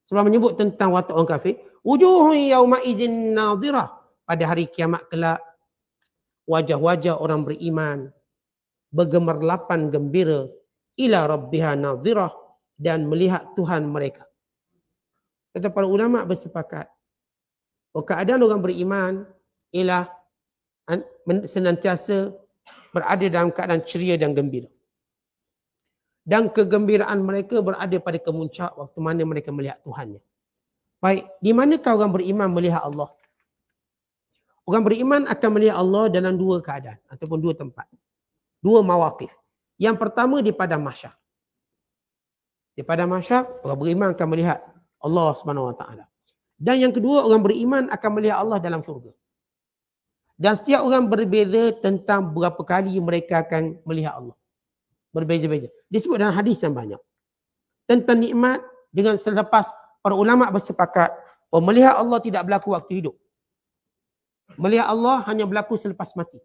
sebelum menyebut tentang watak orang kafir, wujuhun yauma idzin nadhira pada hari kiamat kelak wajah-wajah orang beriman bergemerlapan gembira ila rabbiha nadhira dan melihat Tuhan mereka. Kata para ulama bersepakat. Oh, keadaan orang beriman ialah senantiasa berada dalam keadaan ceria dan gembira. Dan kegembiraan mereka berada pada kemuncak waktu mana mereka melihat Tuhannya. Baik, di manakah orang beriman melihat Allah? Orang beriman akan melihat Allah dalam dua keadaan ataupun dua tempat. Dua mawakif. Yang pertama di padang mahsyar. Di padang mahsyar, orang beriman akan melihat Allah Subhanahu Wa Dan yang kedua, orang beriman akan melihat Allah dalam syurga. Dan setiap orang berbeza tentang berapa kali mereka akan melihat Allah. Berbeza-beza. Disebut dalam hadis yang banyak. Tentang nikmat dengan selepas para ulama bersepakat oh, melihat Allah tidak berlaku waktu hidup. Melihat Allah hanya berlaku selepas mati.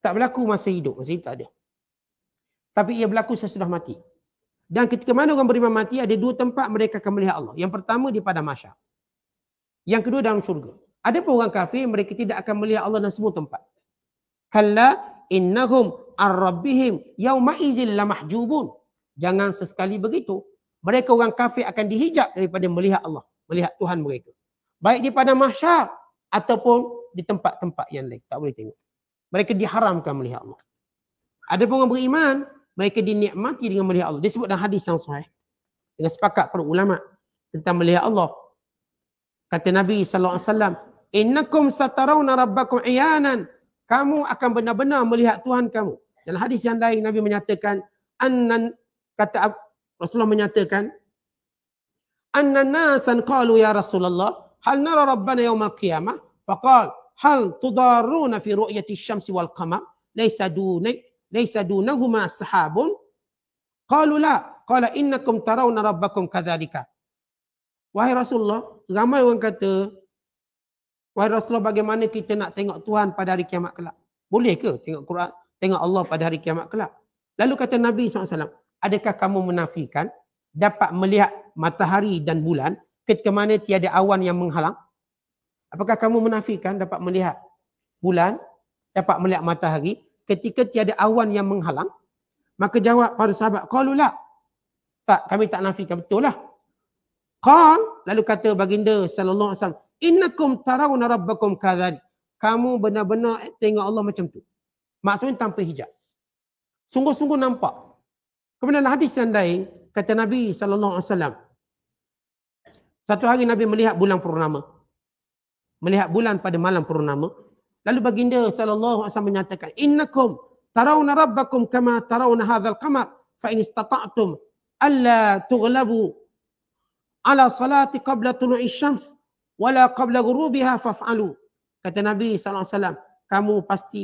Tak berlaku masa hidup. Masa hidup tak ada. Tapi ia berlaku sesudah mati. Dan ketika mana orang beriman mati, ada dua tempat mereka akan melihat Allah. Yang pertama di padang masyarakat. Yang kedua dalam syurga. Ada pun orang kafir, mereka tidak akan melihat Allah dalam semua tempat. Kalla innahum arrabbihim yawma izil lamahjubun. Jangan sesekali begitu. Mereka orang kafir akan dihijab daripada melihat Allah. Melihat Tuhan mereka. Baik di pada mahsyar ataupun di tempat-tempat yang lain. Tak boleh tengok. Mereka diharamkan melihat Allah. Ada pun orang beriman. Mereka dinikmati dengan melihat Allah. Disebut dalam hadis yang sahih. Dengan sepakat para ulama tentang melihat Allah. Kata Nabi SAW, innakum satarawna rabbakum iyanan kamu akan benar-benar melihat Tuhan kamu. Dan hadis yang lain Nabi menyatakan annan kata Rasulullah menyatakan annan nasan qalu ya Rasulullah hal nara rabbana al qiyamah faqal hal tudaruna fi ru'yati syamsi wal qamar laysa dunai laysa dunahuma sahabun qalu la qala innakum tarawna rabbakum kadzalika wahai Rasulullah ramai orang kata Wahai Rasulullah bagaimana kita nak tengok Tuhan pada hari kiamat kelak? Boleh ke tengok Quran, tengok Allah pada hari kiamat kelak? Lalu kata Nabi SAW, adakah kamu menafikan dapat melihat matahari dan bulan ketika mana tiada awan yang menghalang? Apakah kamu menafikan dapat melihat bulan, dapat melihat matahari ketika tiada awan yang menghalang? Maka jawab para sahabat, Qalula. Tak, kami tak nafikan. Betul lah. Qal, lalu kata baginda SAW, innakum tarawna rabbakum kadhal. Kamu benar-benar tengok Allah macam tu. Maksudnya tanpa hijab. Sungguh-sungguh nampak. Kemudian hadis yang lain, kata Nabi SAW. Satu hari Nabi melihat bulan purnama. Melihat bulan pada malam purnama. Lalu baginda SAW menyatakan, Innakum tarawna rabbakum kama tarawna hadhal kamar. Fa'in istata'atum alla tughlabu ala salati qabla tulu'i syamsu wala qabla ghurubiha faf'alu kata nabi sallallahu alaihi wasallam kamu pasti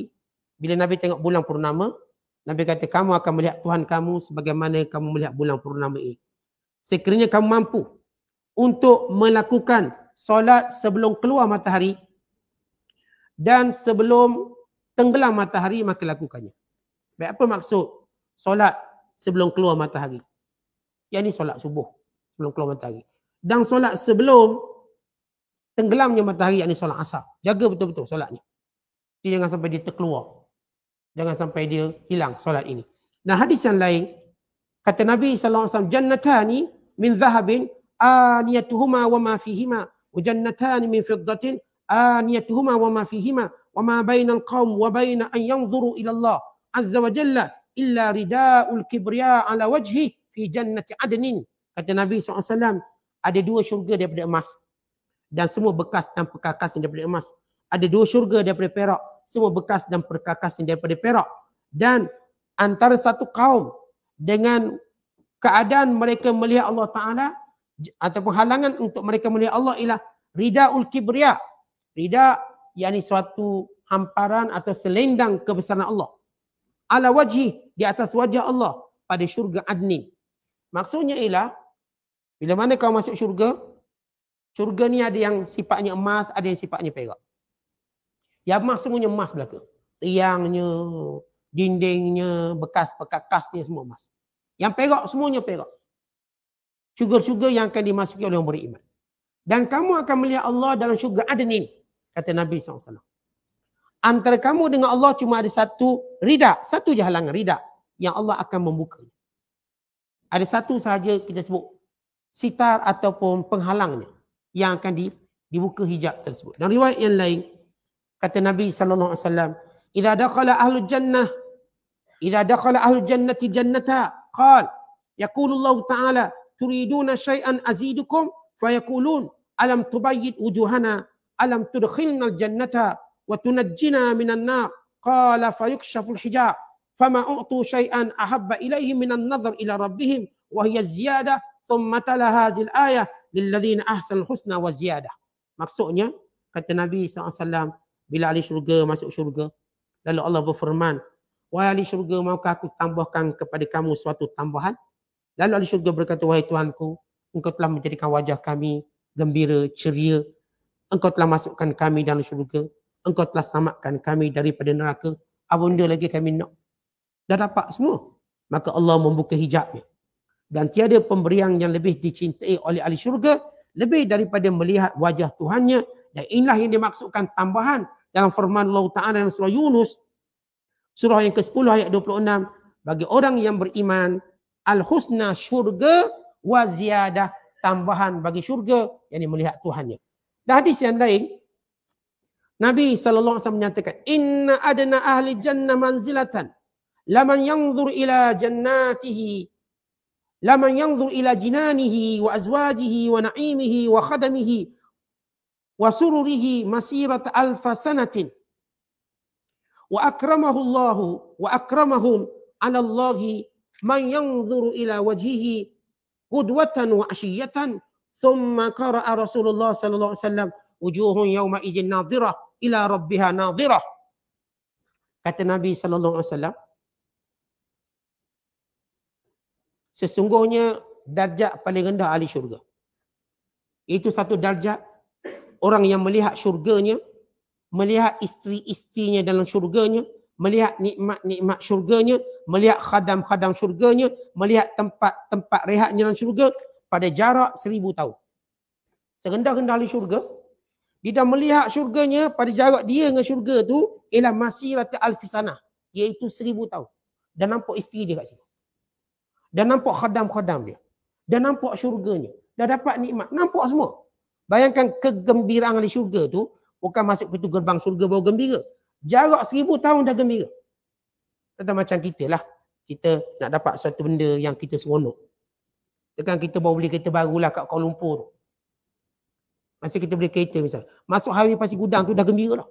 bila nabi tengok bulan purnama nabi kata kamu akan melihat tuhan kamu sebagaimana kamu melihat bulan purnama ini sekiranya kamu mampu untuk melakukan solat sebelum keluar matahari dan sebelum tenggelam matahari maka lakukannya baik apa maksud solat sebelum keluar matahari yakni solat subuh sebelum keluar matahari dan solat sebelum tenggelamnya matahari yakni solat asar. Jaga betul-betul solatnya. Jadi jangan sampai dia terkeluar. Jangan sampai dia hilang solat ini. Nah hadis yang lain kata Nabi sallallahu alaihi wasallam jannatani min zahabin aniyatuhuma wa ma fihi ma. wa jannatani min fiddatin aniyatuhuma wa ma fihi ma. wa ma baina al-qaum wa baina an yanzuru ila Allah azza wa jalla illa rida'ul kibriya ala wajhi fi jannati adnin kata Nabi sallallahu alaihi wasallam ada dua syurga daripada emas dan semua bekas dan perkakas yang daripada emas. Ada dua syurga daripada perak. Semua bekas dan perkakas yang daripada perak. Dan antara satu kaum dengan keadaan mereka melihat Allah Ta'ala ataupun halangan untuk mereka melihat Allah ialah Rida'ul Kibriya. Rida yakni suatu hamparan atau selendang kebesaran Allah. Ala wajih di atas wajah Allah pada syurga adni. Maksudnya ialah bila mana kau masuk syurga, Syurga ni ada yang sifatnya emas, ada yang sifatnya perak. Yang emas semuanya emas belaka. Tiangnya, dindingnya, bekas perkakasnya semua emas. Yang perak semuanya perak. Syurga-syurga yang akan dimasuki oleh orang beriman. Dan kamu akan melihat Allah dalam syurga ada ni. Kata Nabi SAW. Antara kamu dengan Allah cuma ada satu rida. Satu je halangan rida. Yang Allah akan membuka. Ada satu sahaja kita sebut. Sitar ataupun penghalangnya yang akan di, dibuka hijab tersebut. Dan riwayat yang lain kata Nabi sallallahu alaihi wasallam, "Idza dakhala ahlu jannah idza dakhala ahlu jannati jannata qal yaqulullahu ta'ala turiduna shay'an azidukum fa yaqulun alam tubayyid wujuhana alam tudkhilnal jannata wa tunajjina minan nar qala fayukshafu alhijab fama u'tu shay'an ahabba ilayhim minan nadhar ila rabbihim wa hiya ziyada thumma tala hadhihi alayah lilladhina ahsan husna wa ziyadah. Maksudnya, kata Nabi SAW, bila ahli syurga masuk syurga, lalu Allah berfirman, Wahai ahli syurga, maukah aku tambahkan kepada kamu suatu tambahan? Lalu ahli syurga berkata, Wahai Tuhanku, engkau telah menjadikan wajah kami gembira, ceria. Engkau telah masukkan kami dalam syurga. Engkau telah selamatkan kami daripada neraka. Apa benda lagi kami nak? Dah dapat semua. Maka Allah membuka hijabnya dan tiada pemberian yang lebih dicintai oleh ahli syurga lebih daripada melihat wajah Tuhannya dan inilah yang dimaksudkan tambahan dalam firman Allah Ta'ala dalam surah Yunus surah yang ke-10 ayat 26 bagi orang yang beriman al-husna syurga wa ziyadah tambahan bagi syurga yang melihat Tuhannya. Dan hadis yang lain Nabi sallallahu alaihi menyatakan inna adna ahli jannah manzilatan laman yanzur ila jannatihi laman yanzur ila jinanihi wa azwajihi wa na'imihi wa khadamihi wa sururihi masirat alfa sanatin wa akramahu Allah wa akramahum ala Allah man yanzur ila wajhihi qudwatan wa ashiyatan thumma qara'a Rasulullah sallallahu alaihi wasallam wujuhun yawma idzin nadhira ila rabbiha nadhira kata Nabi sallallahu alaihi wasallam sesungguhnya darjat paling rendah ahli syurga. Itu satu darjat orang yang melihat syurganya, melihat isteri-isterinya dalam syurganya, melihat nikmat-nikmat syurganya, melihat khadam-khadam syurganya, melihat tempat-tempat rehatnya dalam syurga pada jarak seribu tahun. Serendah-rendah ahli syurga, dia dah melihat syurganya pada jarak dia dengan syurga tu ialah masih rata al-fisanah iaitu seribu tahun. Dan nampak isteri dia kat situ. Dah nampak khadam-khadam dia. Dah nampak syurganya. Dah dapat nikmat. Nampak semua. Bayangkan kegembiraan di syurga tu bukan masuk pintu gerbang syurga bawa gembira. Jarak seribu tahun dah gembira. Tentang macam kita lah. Kita nak dapat satu benda yang kita seronok. Tekan kita baru beli kereta barulah kat Kuala Lumpur tu. Masa kita beli kereta misal. Masuk hari pasti gudang tu dah gembira lah.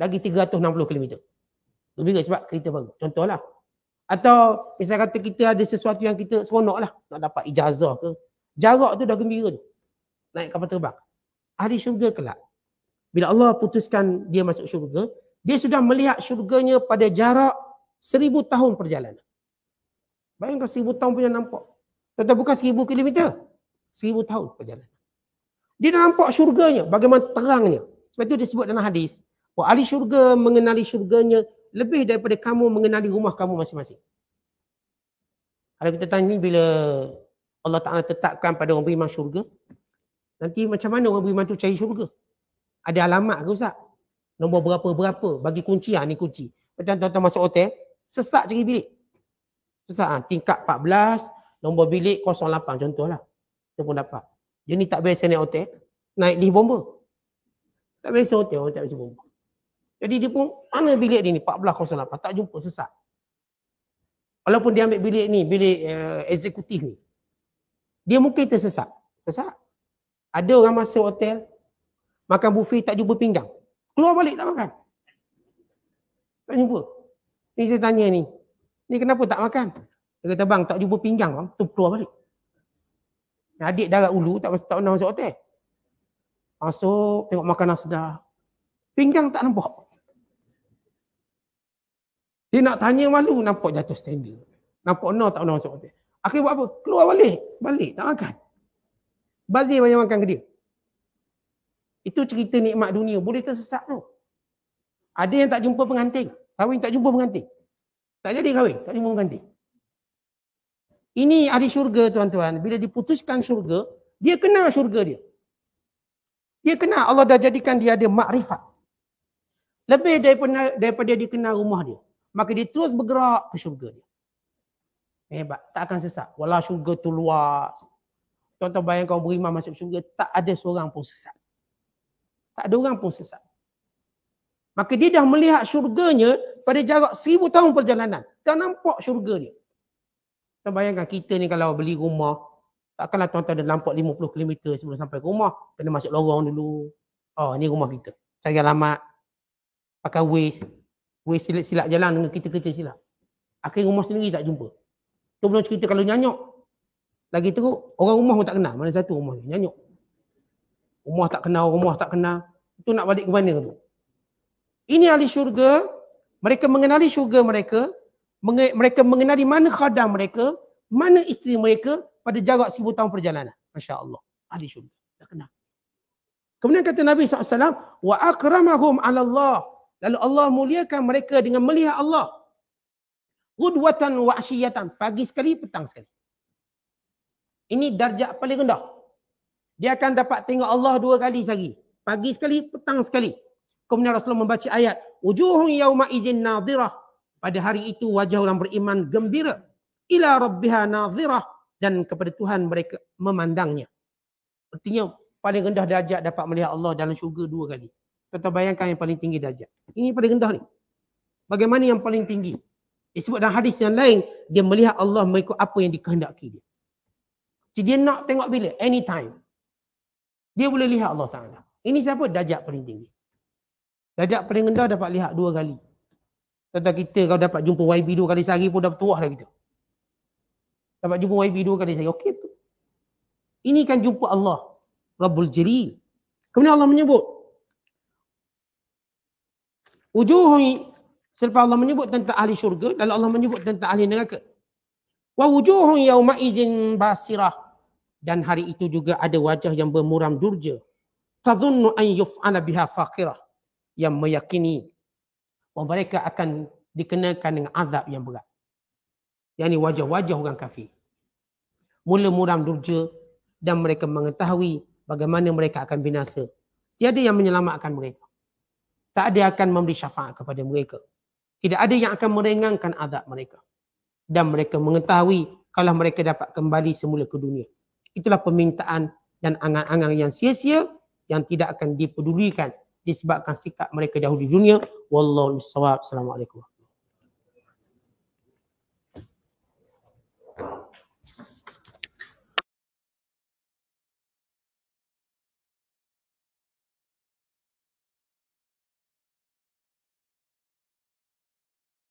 Lagi 360 km. Gembira sebab kereta baru. Contohlah. Atau misalnya kata kita ada sesuatu yang kita seronok lah. Nak dapat ijazah ke. Jarak tu dah gembira ni. Naik kapal terbang. Ahli syurga kelak. Bila Allah putuskan dia masuk syurga. Dia sudah melihat syurganya pada jarak seribu tahun perjalanan. Bayangkan seribu tahun punya nampak. Tentang bukan seribu kilometer. Seribu tahun perjalanan. Dia dah nampak syurganya. Bagaimana terangnya. Sebab itu sebut dalam hadis. Wah, ahli syurga mengenali syurganya lebih daripada kamu mengenali rumah kamu masing-masing. Kalau kita tanya ni bila Allah Ta'ala tetapkan pada orang beriman syurga, nanti macam mana orang beriman tu cari syurga? Ada alamat ke Ustaz? Nombor berapa-berapa? Bagi kunci lah ni kunci. Macam tuan-tuan masuk hotel, sesak cari bilik. Sesak ha? tingkat 14, nombor bilik 08 contohlah. Kita pun dapat. Dia ni tak biasa naik hotel, naik lift bomba. Tak biasa hotel, tak biasa bomba. Jadi dia pun mana bilik dia ni 1408 tak jumpa sesat. Walaupun dia ambil bilik ni, bilik uh, eksekutif ni. Dia mungkin tersesat. Tersesat. Ada orang masuk hotel makan buffet tak jumpa pinggang. Keluar balik tak makan. Tak jumpa. Ni saya tanya ni. Ni kenapa tak makan? Dia kata bang tak jumpa pinggang bang, tu keluar balik. Adik darat ulu tak masuk tak pernah masuk hotel. Masuk tengok makanan sedap. Pinggang tak nampak. Dia nak tanya malu nampak jatuh standard. Nampak no tak no masuk hotel. Akhir buat apa? Keluar balik. Balik tak makan. Bazir banyak makan ke dia. Itu cerita nikmat dunia. Boleh tersesat tu. Ada yang tak jumpa pengantin. Kawin tak jumpa pengantin. Tak jadi kawin, Tak jumpa pengantin. Ini ahli syurga tuan-tuan. Bila diputuskan syurga, dia kenal syurga dia. Dia kenal Allah dah jadikan dia ada makrifat. Lebih daripada, daripada dia kenal rumah dia maka dia terus bergerak ke syurga dia. Hebat. Tak akan sesat. Walau syurga tu luas. Contoh tuan bayang kau beriman masuk syurga, tak ada seorang pun sesat. Tak ada orang pun sesat. Maka dia dah melihat syurganya pada jarak seribu tahun perjalanan. Dah nampak syurga dia. Tuan bayangkan kita ni kalau beli rumah, takkanlah tuan-tuan dah nampak 50 km sebelum sampai ke rumah. Kena masuk lorong dulu. Oh, ni rumah kita. Cari alamat. Pakai waste. Weh silap-silap jalan dengan kereta-kereta silap. Akhir rumah sendiri tak jumpa. Tu belum cerita kalau nyanyok. Lagi teruk, orang rumah pun tak kenal. Mana satu rumah ni, nyanyok. Rumah tak kenal, rumah tak kenal. Itu nak balik ke mana tu? Ini ahli syurga. Mereka mengenali syurga mereka. Mereka mengenali mana khadam mereka. Mana isteri mereka pada jarak 1000 tahun perjalanan. Masya Allah. Ahli syurga. Tak kenal. Kemudian kata Nabi SAW, wa akramahum ala Allah. Lalu Allah muliakan mereka dengan melihat Allah. Gudwatan wa asyiyatan. Pagi sekali, petang sekali. Ini darjah paling rendah. Dia akan dapat tengok Allah dua kali sehari. Pagi sekali, petang sekali. Kemudian Rasulullah membaca ayat. Ujuhun yawma izin nazirah. Pada hari itu wajah orang beriman gembira. Ila rabbiha nazirah. Dan kepada Tuhan mereka memandangnya. Artinya paling rendah darjah dapat melihat Allah dalam syurga dua kali. Kita bayangkan yang paling tinggi darjat. Ini pada rendah ni. Bagaimana yang paling tinggi? Disebut dalam hadis yang lain, dia melihat Allah mengikut apa yang dikehendaki dia. Jadi dia nak tengok bila? Anytime. Dia boleh lihat Allah Ta'ala. Ini siapa? Dajat paling tinggi. Dajat paling rendah dapat lihat dua kali. Tentu kita kalau dapat jumpa YB dua kali sehari pun dah bertuah dah kita. Dapat jumpa YB dua kali sehari. Okey Ini kan jumpa Allah. Rabbul Jiri. Kemudian Allah menyebut wujuhi selepas Allah menyebut tentang ahli syurga lalu Allah menyebut tentang ahli neraka wa wujuhun yawma izin basirah dan hari itu juga ada wajah yang bermuram durja tazunnu an yuf'ala biha faqirah yang meyakini bahawa mereka akan dikenakan dengan azab yang berat yang ini wajah-wajah orang kafir mula muram durja dan mereka mengetahui bagaimana mereka akan binasa tiada yang menyelamatkan mereka tak ada yang akan memberi syafaat kepada mereka. Tidak ada yang akan merengangkan azab mereka. Dan mereka mengetahui kalau mereka dapat kembali semula ke dunia. Itulah permintaan dan angan-angan yang sia-sia yang tidak akan dipedulikan disebabkan sikap mereka dahulu di dunia. Wallahu a'lam. Assalamualaikum.